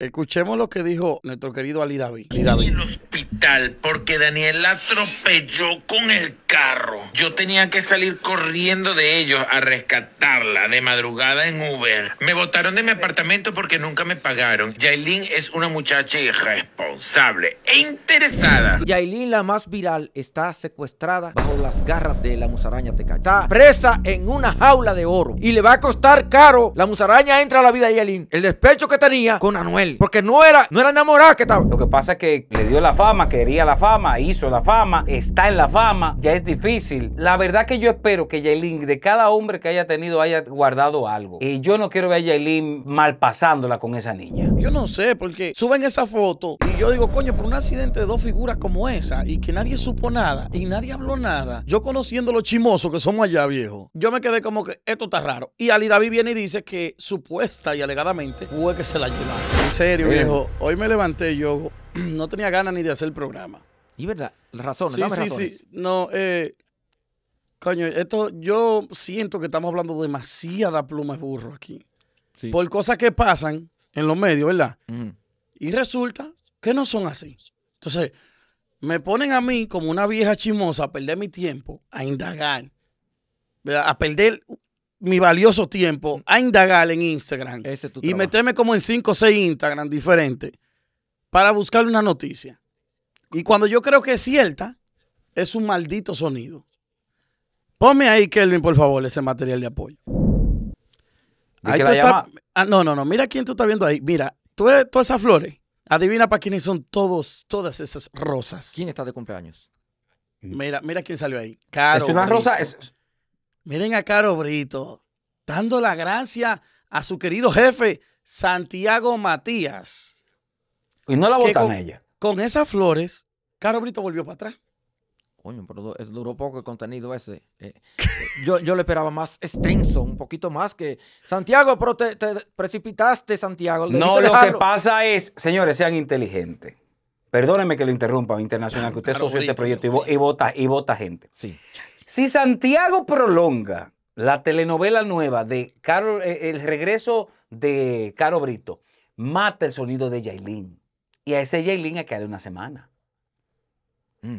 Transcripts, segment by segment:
Escuchemos lo que dijo nuestro querido Ali David. Ali En el hospital, porque Daniel la atropelló con el carro. Yo tenía que salir corriendo de ellos a rescatarla de madrugada en Uber. Me botaron de mi apartamento porque nunca me pagaron. Yailin es una muchacha irresponsable e interesada. Yailin, la más viral, está secuestrada bajo las garras de la musaraña teca. Está presa en una jaula de oro y le va a costar caro. La musaraña entra a la vida de Yailin. El despecho que tenía con Anuel. Porque no era, no era enamorada que estaba. Lo que pasa es que le dio la fama, quería la fama, hizo la fama, está en la fama, ya es difícil. La verdad que yo espero que Yailin, de cada hombre que haya tenido, haya guardado algo. Y yo no quiero ver a Yailin Malpasándola con esa niña. Yo no sé, porque suben esa foto y yo digo, coño, por un accidente de dos figuras como esa y que nadie supo nada y nadie habló nada, yo conociendo los chimosos que somos allá, viejo, yo me quedé como que esto está raro. Y Ali David viene y dice que supuesta y alegadamente fue que se la llevaron serio, viejo. Hoy me levanté yo, no tenía ganas ni de hacer el programa. Y verdad, La razón, sí, sí, sí. No, eh, coño, esto, yo siento que estamos hablando demasiada pluma de burro aquí. Por cosas que pasan en los medios, ¿verdad? Y resulta que no son así. Entonces, me ponen a mí como una vieja chimosa a perder mi tiempo, a indagar, a perder mi valioso tiempo a indagar en Instagram y meterme como en 5 o 6 Instagram diferentes para buscar una noticia. Y cuando yo creo que es cierta, es un maldito sonido. Ponme ahí, Kelvin, por favor, ese material de apoyo. ahí está... Ah, no, no, no. Mira quién tú estás viendo ahí. Mira, tú, todas esas flores. Adivina para quiénes son todos, todas esas rosas. ¿Quién está de cumpleaños? Mira, mira quién salió ahí. Caro, es una rosa, Miren a Caro Brito, dando la gracia a su querido jefe, Santiago Matías. Y no la votan con, ella. Con esas flores, Caro Brito volvió para atrás. Coño, pero duró poco el contenido ese. Eh, eh, yo, yo lo esperaba más extenso, un poquito más que. Santiago, pero te, precipitaste, Santiago. No, lo que pasa es, señores, sean inteligentes. Perdónenme que lo interrumpa, internacional, que usted es socio de este proyecto y, y, vota, y vota gente. Sí. Si Santiago prolonga la telenovela nueva de eh, el regreso de Caro Brito, mata el sonido de Yailin. Y a ese Yailin hay que una semana. Mm.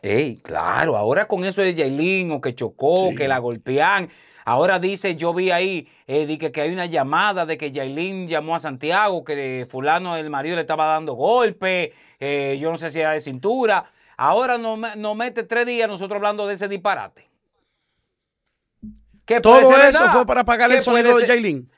Ey, claro, ahora con eso de Yailin o que chocó, que la golpean. Ahora dice, yo vi ahí eh, que, que, hay una llamada de que Yailin llamó a Santiago, que fulano, el marido, le estaba dando golpe, eh, yo no sé si era de cintura. Ahora nos mete tres días nosotros hablando de ese disparate. Todo eso fue para pagar el sonido de Jailin.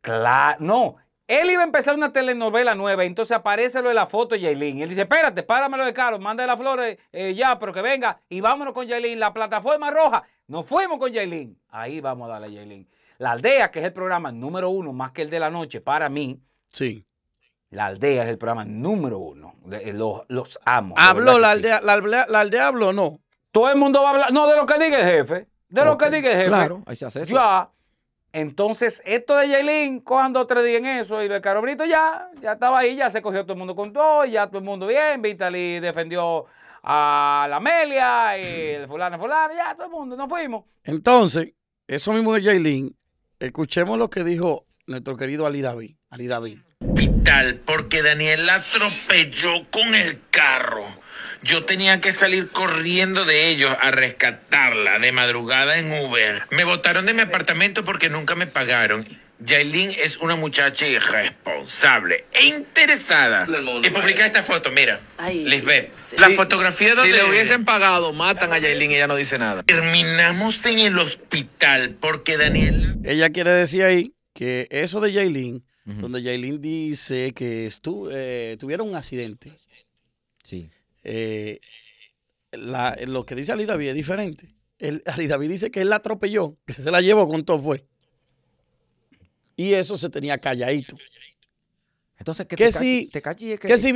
Claro, no. Él iba a empezar una telenovela nueva, entonces aparece lo de la foto de Él dice, espérate, páramelo de caro, manda las flores eh, ya, pero que venga y vámonos con Jailin. La plataforma roja, nos fuimos con Jailin. Ahí vamos a darle a La aldea, que es el programa número uno, más que el de la noche, para mí. Sí. La aldea es el programa número uno. Eh, los, los amo. ¿Habló la aldea, la aldea, la, no? Todo el mundo va a hablar. No, de lo que diga el jefe. De lo que diga el jefe. Claro, ahí se hace eso. Ya. Entonces, esto de Jaylin, cuando dos tres en eso. Y el de Caro Brito ya, ya estaba ahí, ya se cogió todo el mundo con todo, ya todo el mundo bien. Vitaly defendió a la Amelia y el fulano, fulano, ya todo el mundo, nos fuimos. Entonces, eso mismo de Jailin, escuchemos lo que dijo nuestro querido Ali David. Ali David hospital porque Daniel la atropelló con el carro. Yo tenía que salir corriendo de ellos a rescatarla de madrugada en Uber. Me botaron de mi apartamento porque nunca me pagaron. Yailin es una muchacha irresponsable e interesada. Y publica esta foto, mira. Les ve La fotografía donde... Si le hubiesen pagado, matan a Yailin y ella no dice nada. Terminamos en el hospital porque Daniel Ella quiere decir ahí que eso de Yailin donde Yailin dice que eh, tuvieron un accidente. Sí. Eh, lo que dice Ali David es diferente. El, Ali David dice que él la atropelló, que se la llevó con todo fue. Y eso se tenía calladito. Entonces, ¿qué que te si, te que... si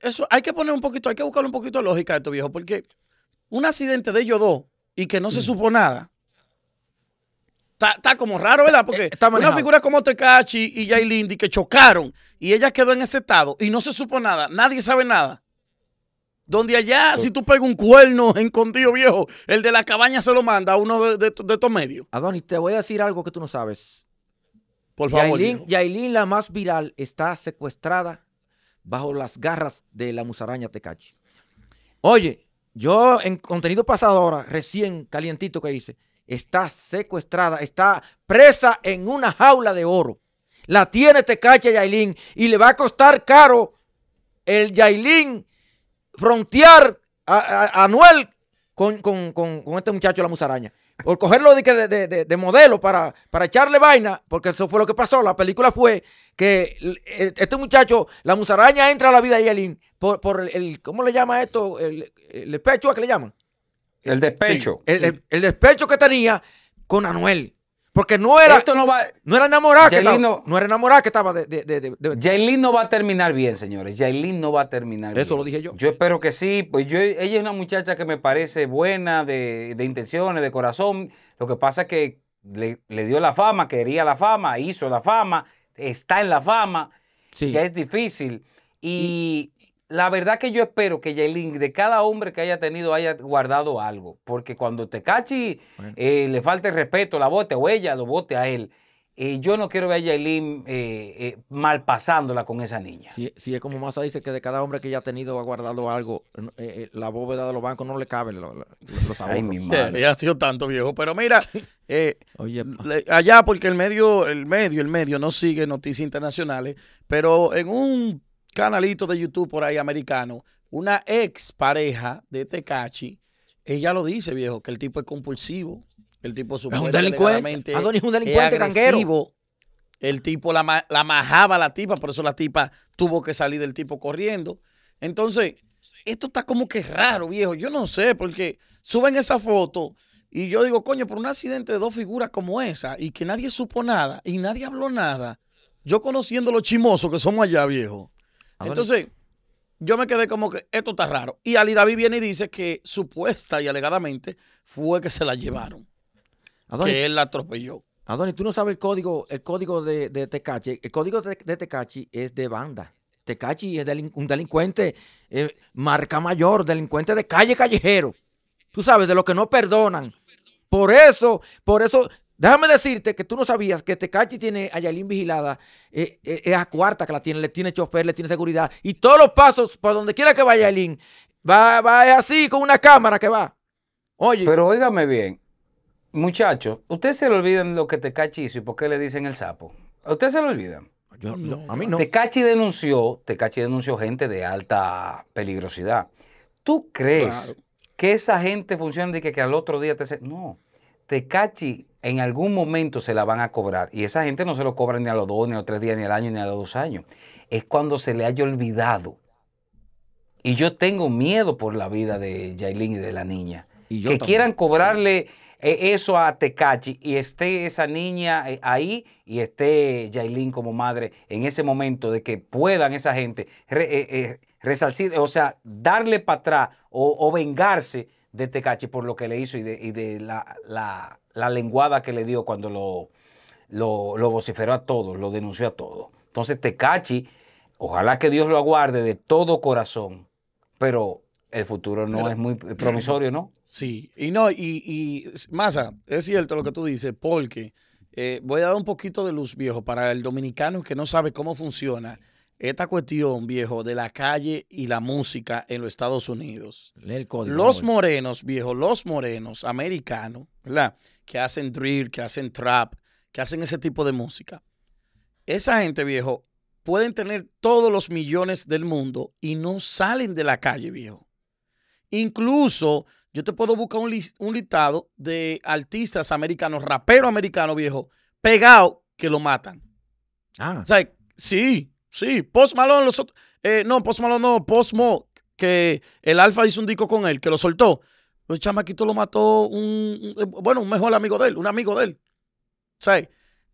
eso hay que poner un poquito, hay que buscar un poquito de lógica de esto, viejo, porque un accidente de ellos dos y que no se supo nada, Está, como raro, ¿verdad? Porque una figura como Tecachi y Jailindi que chocaron y ella quedó en ese estado y no se supo nada, nadie sabe nada. Donde allá, si tú pegas un cuerno en Viejo, el de la cabaña se lo manda a uno de, de estos medios. Adonis, te voy a decir algo que tú no sabes. Por favor. Yailin, la más viral, está secuestrada bajo las garras de la musaraña Tecachi. Oye, yo en contenido pasado ahora, recién calientito que hice, está secuestrada, está presa en una jaula de oro. La tiene Tecache Yailín y le va a costar caro el Yailín frontear a, a, Anuel con, con, con, con, este muchacho la musaraña. Por cogerlo de, de, modelo para, para, echarle vaina, porque eso fue lo que pasó. La película fue que e, este muchacho, la musaraña entra a la vida de Yailín por, por el, ¿cómo le llama esto? El, el pecho a que le llaman. El despecho. el, despecho que tenía con Anuel. Porque no era. no, era enamorada que estaba. No, no era enamorada que estaba de. de, no va a terminar bien, señores. Jailin no va a terminar bien. Eso lo dije yo. Yo espero que sí. Pues yo, ella es una muchacha que me parece buena, de, intenciones, de corazón. Lo que pasa es que le, dio la fama, quería la fama, hizo la fama, está en la fama. Sí. Ya es difícil. Y, la verdad que yo espero que Yailin, de cada hombre que haya tenido, haya guardado algo. Porque cuando te cachi eh, le falta el respeto, la bote o ella lo bote a él. Eh, yo no quiero ver a Yailin eh, eh pasándola con esa niña. Si, es como Massa dice que de cada hombre que haya tenido ha guardado algo, la bóveda de los bancos no le cabe los, saben Ya ha sido tanto viejo. Pero mira, allá porque el medio, el medio, el medio no sigue noticias internacionales, pero en un canalito de YouTube por ahí americano, una ex pareja de Tecachi, ella lo dice, viejo, que el tipo es compulsivo, el tipo es un delincuente. Ah, es un delincuente El tipo la, la majaba a la tipa, por eso la tipa tuvo que salir del tipo corriendo. Entonces, esto está como que raro, viejo. Yo no sé, porque suben esa foto y yo digo, coño, por un accidente de dos figuras como esa y que nadie supo nada y nadie habló nada, yo conociendo los chimosos que somos allá, viejo, entonces, yo me quedé como que esto está raro. Y Ali David viene y dice que supuesta y alegadamente fue que se la llevaron. que él la atropelló. Adonis, tú no sabes el código, el código de, de Tecachi. El código de, Tecachi es de banda. Tecachi es un delincuente, eh, marca mayor, delincuente de calle callejero. Tú sabes, de los que no perdonan. Por eso, por eso Déjame decirte que tú no sabías que Tecachi este tiene a Yalín vigilada, eh, eh, Esa cuarta que la tiene, le tiene chofer, le tiene seguridad, y todos los pasos, por donde quiera que vaya Yalín, va, va así con una cámara que va. Oye. Pero óigame bien, muchachos, ustedes se le olvidan lo que Tecachi hizo y por qué le dicen el sapo. ¿A ustedes se lo olvidan? Yo, a mí no. Tecachi denunció, Tecachi denunció gente de alta peligrosidad. ¿Tú crees que esa gente funciona y que, que al otro día te... No, Tecachi en algún momento se la van a cobrar. Y esa gente no se lo cobra ni a los dos, ni a los tres días, ni al año, ni a los dos años. Es cuando se le haya olvidado. Y yo tengo miedo por la vida de Jailin y de la niña. Y que quieran cobrarle eh, eso a Tecachi y esté esa niña eh, ahí y esté Jailin como madre en ese momento de que puedan esa gente eh, resalcir, o sea, darle para atrás o, vengarse de Tecachi por lo que le hizo y de, la la lenguada que le dio cuando lo, lo, vociferó a todos, lo denunció a todos. Entonces Tecachi, ojalá que Dios lo aguarde de todo corazón, pero el futuro no es muy promisorio, ¿no? Sí, y no, y, y Masa, es cierto lo que tú dices, porque eh, voy a dar un poquito de luz viejo para el dominicano que no sabe cómo funciona esta cuestión, viejo, de la calle y la música en los Estados Unidos. los morenos, viejo, los morenos americanos, ¿verdad? Que hacen drill, que hacen trap, que hacen ese tipo de música. Esa gente, viejo, pueden tener todos los millones del mundo y no salen de la calle, viejo. Incluso yo te puedo buscar un, listado de artistas americanos, raperos americanos, viejo, pegados que lo matan. Ah. O sea, sí. Sí, Post Malone, los eh, no, Post Malone no, Post Mo, que el Alfa hizo un disco con él, que lo soltó. El chamaquito lo mató un, bueno, un mejor amigo de él, un amigo de él. O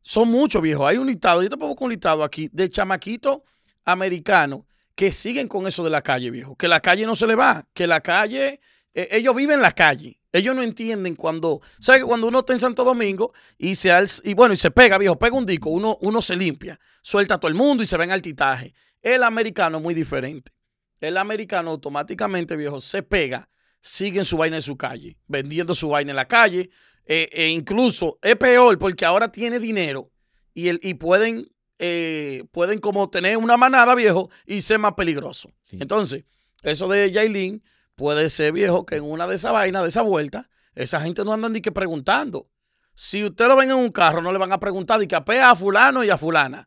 son muchos viejos. Hay un listado, yo te pongo un listado aquí de chamaquitos americanos que siguen con eso de la calle, viejo. Que la calle no se le va, que la calle, eh, ellos viven en la calle. Ellos no entienden cuando, ¿sabes? Cuando uno está en Santo Domingo y se y bueno, y se pega, viejo, pega un disco, uno, uno se limpia, suelta a todo el mundo y se ven al titaje. El americano es muy diferente. El americano automáticamente, viejo, se pega, sigue en su vaina en su calle, vendiendo su vaina en la calle, e, e incluso es peor porque ahora tiene dinero y, el, y pueden, eh, pueden como tener una manada, viejo, y ser más peligroso. Entonces, eso de Jailin. Puede ser viejo que en una de esas vainas, de esa vuelta, esa gente no anda ni que preguntando. Si usted lo ven en un carro, no le van a preguntar de que apea a fulano y a fulana.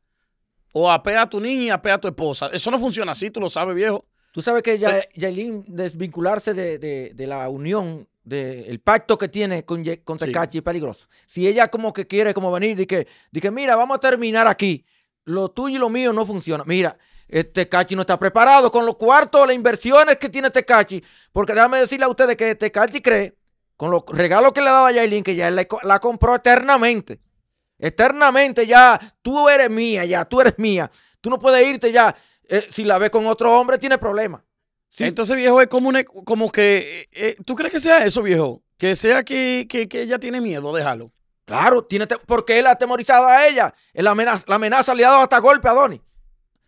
O apea a tu niña y apea a tu esposa. Eso no funciona así, tú lo sabes, viejo. Tú sabes que ya, eh. desvincularse de, la unión del pacto que tiene con, con Tecachi es peligroso. Si ella como que quiere como venir y que, que, mira, vamos a terminar aquí. Lo tuyo y lo mío no funciona. Mira, este Tecachi no está preparado con los cuartos, las inversiones que tiene este Tecachi. Porque déjame decirle a ustedes que este Tecachi cree, con los regalos que le daba a Yailin, que ya la, compró eternamente. Eternamente ya, tú eres mía, ya, tú eres mía. Tú no puedes irte ya. Eh, si la ves con otro hombre, tiene problemas. Entonces, viejo, es como, un, como que... Eh, eh, ¿Tú crees que sea eso, viejo? Que sea que, que, ella tiene miedo, déjalo. Claro, tiene porque él ha atemorizado a ella. la amenaza le ha dado hasta golpe a Donnie.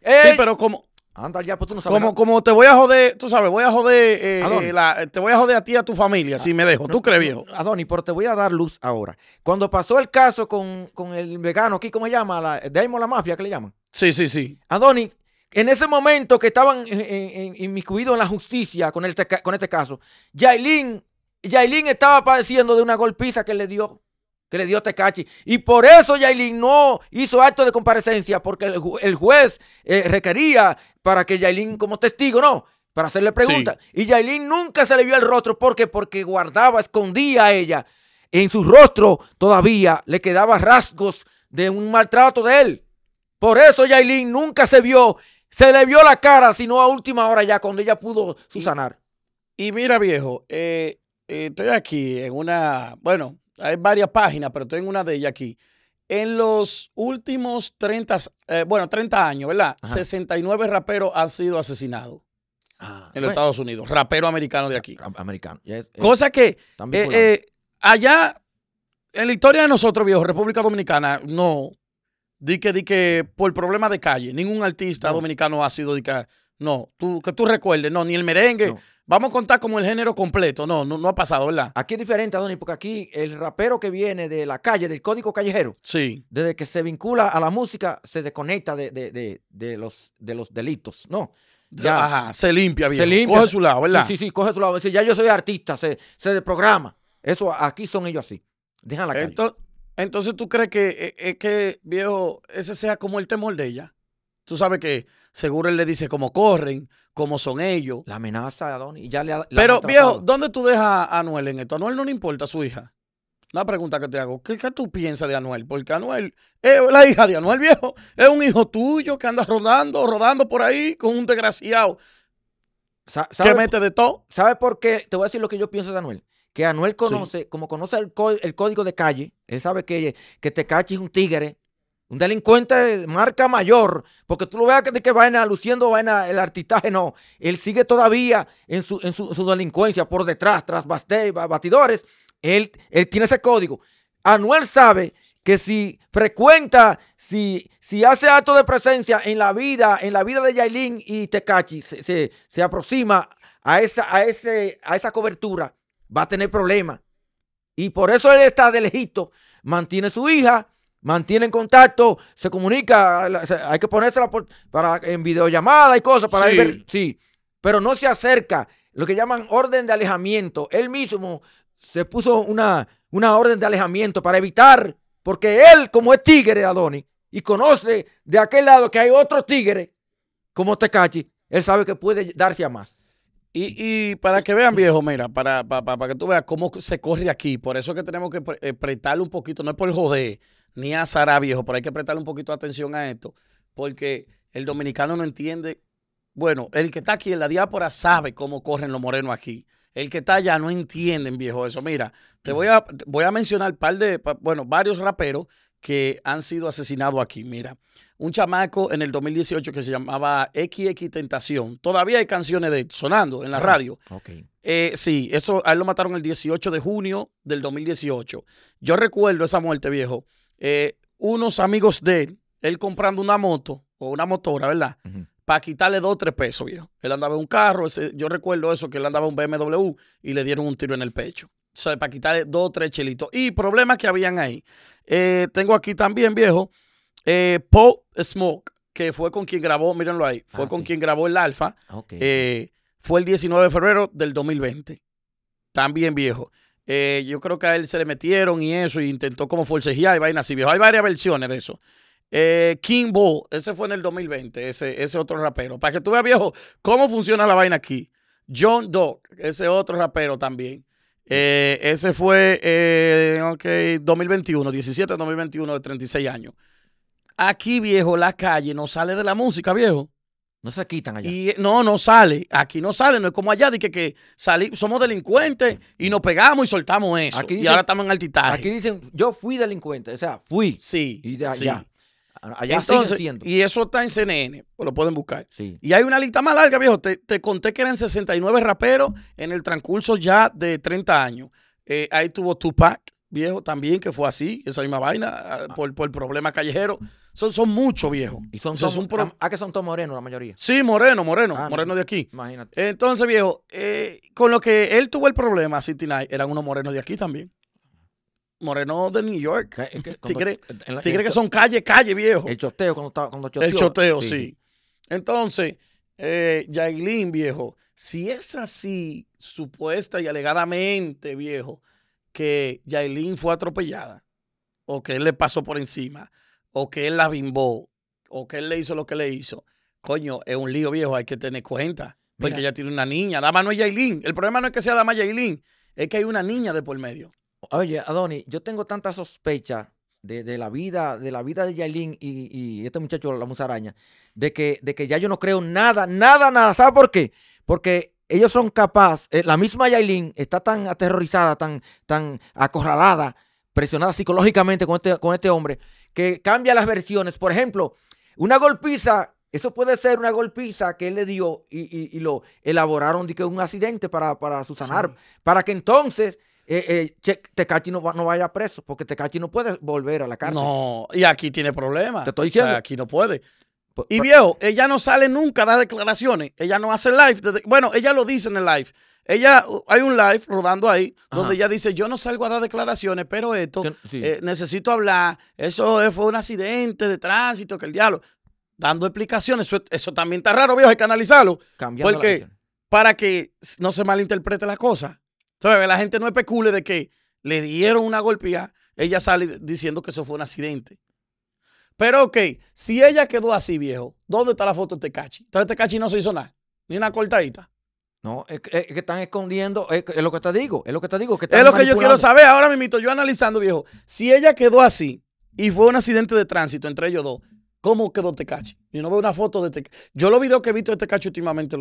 Sí, pero como. Anda ya, pues tú no sabes. Como, como te voy a joder, tú sabes, voy a joder, eh, eh, te voy a joder a ti y a tu familia, si me dejo. ¿Tú crees, viejo? Adonis, pero te voy a dar luz ahora. Cuando pasó el caso con, el vegano aquí, ¿cómo se llama? La, Daimon la mafia, ¿qué le llaman? Sí, sí, sí. Adonis, en ese momento que estaban en- inmiscuidos en la justicia con, el con este caso, Yailin, estaba padeciendo de una golpiza que le dio que le dio Tecachi. Y por eso Yailin no hizo acto de comparecencia, porque el, juez eh, requería para que Yailin como testigo, ¿no? Para hacerle preguntas. Y Yailin nunca se le vio el rostro. ¿Por qué? Porque guardaba, escondía a ella. En su rostro todavía le quedaba rasgos de un maltrato de él. Por eso Yailin nunca se vio, se le vio la cara, sino a última hora ya, cuando ella pudo susanar. Y, mira, viejo, eh, estoy aquí en una, bueno, hay varias páginas, pero tengo una de ellas aquí. En los últimos 30, eh, bueno, 30 años, ¿verdad? 69 raperos han sido asesinados ah, en los Estados Unidos, rapero americanos de aquí. americano eh, Cosa que eh, allá, en la historia de nosotros, viejo, República Dominicana, no, di que, di que por problema de calle, ningún artista dominicano ha sido no, tú, que tú recuerdes, no, ni el merengue. Vamos a contar como el género completo. No, no, ha pasado, ¿verdad? Aquí es diferente, Adonis, porque aquí el rapero que viene de la calle, del código callejero, sí. desde que se vincula a la música, se desconecta de, los, de los delitos, ¿no? Ya, Ajá, se limpia bien. Se limpia. Coge su lado, ¿verdad? Sí, sí, coge su lado. ya yo soy artista, se, se desprograma. Eso, aquí son ellos así. Dejan la entonces, Entonces, ¿tú crees que, es eh, eh, que, viejo, ese sea como el temor de ella? Tú sabes que Seguro él le dice cómo corren, cómo son ellos. La amenaza a y Ya le Pero, viejo, ¿dónde tú dejas a Anuel en esto? Anuel no le importa a su hija. La pregunta que te hago. ¿Qué, tú piensas de Anuel? Porque Anuel la hija de Anuel, viejo. Es un hijo tuyo que anda rodando, rodando por ahí con un desgraciado. ¿Sabe, mete de todo. ¿Sabes por qué? Te voy a decir lo que yo pienso de Anuel que Anuel conoce, como conoce el, código de calle, él sabe que, que te caches un tigre un delincuente marca mayor, porque tú lo veas que, que vaina luciendo vaina el artistaje, no. Él sigue todavía en su, delincuencia por detrás, tras batidores. Él, él tiene ese código. Anuel sabe que si frecuenta, si, si hace acto de presencia en la vida, en la vida de Yailin y Tecachi, se, se, aproxima a esa, a, ese, a esa cobertura, va a tener problemas. Y por eso él está de lejito, mantiene su hija, en contacto, se comunica, hay que ponérsela para, en videollamada y cosas para sí. ver. Sí, pero no se acerca, lo que llaman orden de alejamiento. Él mismo se puso una, una orden de alejamiento para evitar, porque él, como es tigre, Adoni, y conoce de aquel lado que hay otro tigre, como Tecachi, él sabe que puede darse a más. Y, y, para que vean, viejo, mira, para, para, para, que tú veas cómo se corre aquí. Por eso es que tenemos que pre eh, prestarle un poquito, no es por joder, ni a viejo, pero hay que prestarle un poquito de atención a esto, porque el dominicano no entiende. Bueno, el que está aquí en la diápora sabe cómo corren los morenos aquí. El que está allá no entienden, viejo, eso. Mira, te voy a, voy a mencionar par de, bueno, varios raperos que han sido asesinados aquí. Mira, un chamaco en el 2018 que se llamaba XX Tentación. Todavía hay canciones de él sonando en la radio. Eh, sí, eso a él lo mataron el 18 de junio del 2018. Yo recuerdo esa muerte, viejo. Eh, unos amigos de él, él comprando una moto o una motora, ¿verdad? Para quitarle dos o tres pesos, viejo. Él andaba en un carro, yo recuerdo eso, que él andaba en un BMW y le dieron un tiro en el pecho. O sea, para quitarle dos o tres chelitos. Y problemas que habían ahí. Eh, tengo aquí también, viejo, eh, Smoke, que fue con quien grabó, mírenlo ahí, fue ah, con quien grabó el Alfa. Eh, fue el 19 de febrero del 2020. También viejo. Eh, yo creo que a él se le metieron y eso, y intentó como forcejear y vaina así, viejo. Hay varias versiones de eso. Eh, King Bo, ese fue en el 2020, ese, ese otro rapero. Para que tú veas, viejo, cómo funciona la vaina aquí. John Dog, ese otro rapero también. Eh, ese fue, ok, 2021, 17 2021 de 36 años. Aquí, viejo, la calle no sale de la música, viejo. No se quitan allá. Y, eh, no, no sale. Aquí no sale. No es como allá de que, que somos delincuentes y nos pegamos y soltamos eso. y ahora estamos en altitaje. Aquí dicen, yo fui delincuente. O sea, fui. Sí. Y de allá. Y eso está en CNN, pues lo pueden buscar. Y hay una lista más larga, viejo. Te, conté que eran 69 raperos en el transcurso ya de 30 años. Eh, ahí tuvo Tupac, viejo, también, que fue así, esa misma vaina, ah, ah. por, el problema callejero son, muchos viejos. Y son, ah, ah, que son todos morenos la mayoría? Sí, moreno, moreno, ah, moreno de aquí. Imagínate. Entonces, viejo, eh, con lo que él tuvo el problema, City Night, eran unos morenos de aquí también. Moreno de New York. ¿Qué, tigre que son calle, calle, viejo? El choteo cuando, estaba, cuando El choteo, sí. Entonces, eh, viejo, si es así, supuesta y alegadamente, viejo, que Jailín fue atropellada o que él le pasó por encima, o que él la bimbó o que él le hizo lo que le hizo, coño, es un lío viejo, hay que tener cuenta. Porque ella tiene una niña. Dama no es Yailin. El problema no es que sea Dama Yailin, es que hay una niña de por medio. Oye, Adoni, yo tengo tanta sospecha de, la vida de la vida de Yailin y, y, este muchacho, la musaraña, de que, de que ya yo no creo nada, nada, nada. ¿Sabes por qué? Porque ellos son capaces, eh, la misma Yailin está tan aterrorizada, tan, tan acorralada, presionada psicológicamente con este, con este hombre, que cambia las versiones. Por ejemplo, una golpiza, eso puede ser una golpiza que él le dio y, lo elaboraron de que un accidente para, para susanar, para que entonces eh, eh Tecachi no, vaya preso, porque Tecachi no puede volver a la cárcel. No, y aquí tiene problemas. Te estoy diciendo. aquí no puede. y viejo, ella no sale nunca a dar declaraciones. Ella no hace live. bueno, ella lo dice en el live. Ella, uh, hay un live rodando ahí donde ella dice, yo no salgo a dar declaraciones, pero esto, eh, necesito hablar, eso fue un accidente de tránsito, que el diablo, dando explicaciones, eso, también está raro, viejo, hay que analizarlo. Cambiando porque para que no se malinterprete la cosa. Entonces, la gente no especule de que le dieron una golpeada, ella sale diciendo que eso fue un accidente. Pero ok, si ella quedó así, viejo, ¿dónde está la foto de cachi Entonces cachi no se hizo nada, ni una cortadita. No, es que, están escondiendo, es, lo que te digo, es lo que te digo. Que es lo que yo quiero saber ahora mismo, yo analizando, viejo. Si ella quedó así y fue un accidente de tránsito entre ellos dos, ¿cómo quedó Tecachi? Yo no veo una foto de Tecachi. Yo los videos que he visto de Tecachi últimamente,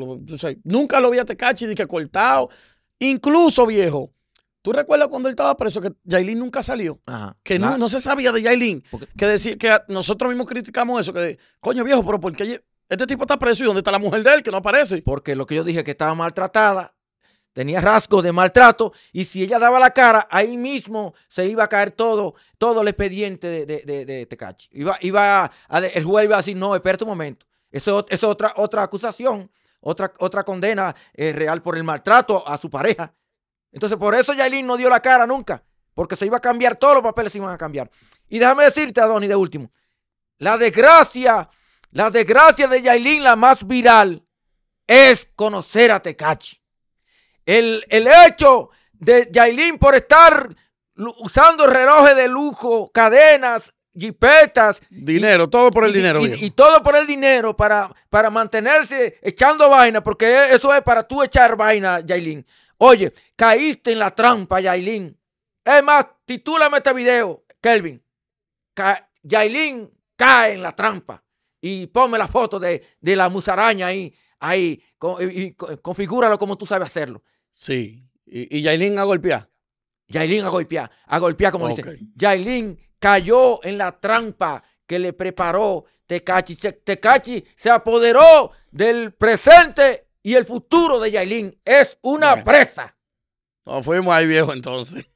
nunca lo vi a Tecachi ni que cortado. Incluso, viejo, ¿Tú recuerdas cuando él estaba preso que Yailin nunca salió? que no, no, se sabía de Yailin. que decir que nosotros mismos criticamos eso, que coño viejo, pero ¿por qué este tipo está preso y ¿dónde está la mujer de él que no aparece? Porque lo que yo dije que estaba maltratada, tenía rasgos de maltrato y si ella daba la cara, ahí mismo se iba a caer todo, todo el expediente de, de, de, Tecachi. Iba, iba el juez iba a decir, no, espera un momento, eso es otra, otra acusación, otra, otra condena eh, real por el maltrato a su pareja. Entonces por eso Yailin no dio la cara nunca, porque se iba a cambiar, todos los papeles se iban a cambiar. Y déjame decirte, Adonis, de último, la desgracia la desgracia de Yailin, la más viral, es conocer a Tecachi. El, el hecho de Yailin por estar usando relojes de lujo, cadenas, jipetas. Dinero, todo por el dinero. Y, y, todo por el dinero para, para mantenerse echando vaina, porque eso es para tú echar vaina, Yailin. Oye, caíste en la trampa, Yailin. Es más, titúlame este video, Kelvin. Yailin cae en la trampa y ponme la foto de, la musaraña ahí, ahí y, configúralo como tú sabes hacerlo. Sí. ¿Y, y Yailin a golpear? Yailin a golpear, a golpear como dice. Yailin cayó en la trampa que le preparó Tecachi. Tecachi se apoderó del presente y el futuro de Yailin. Es una presa. Nos fuimos ahí viejo entonces.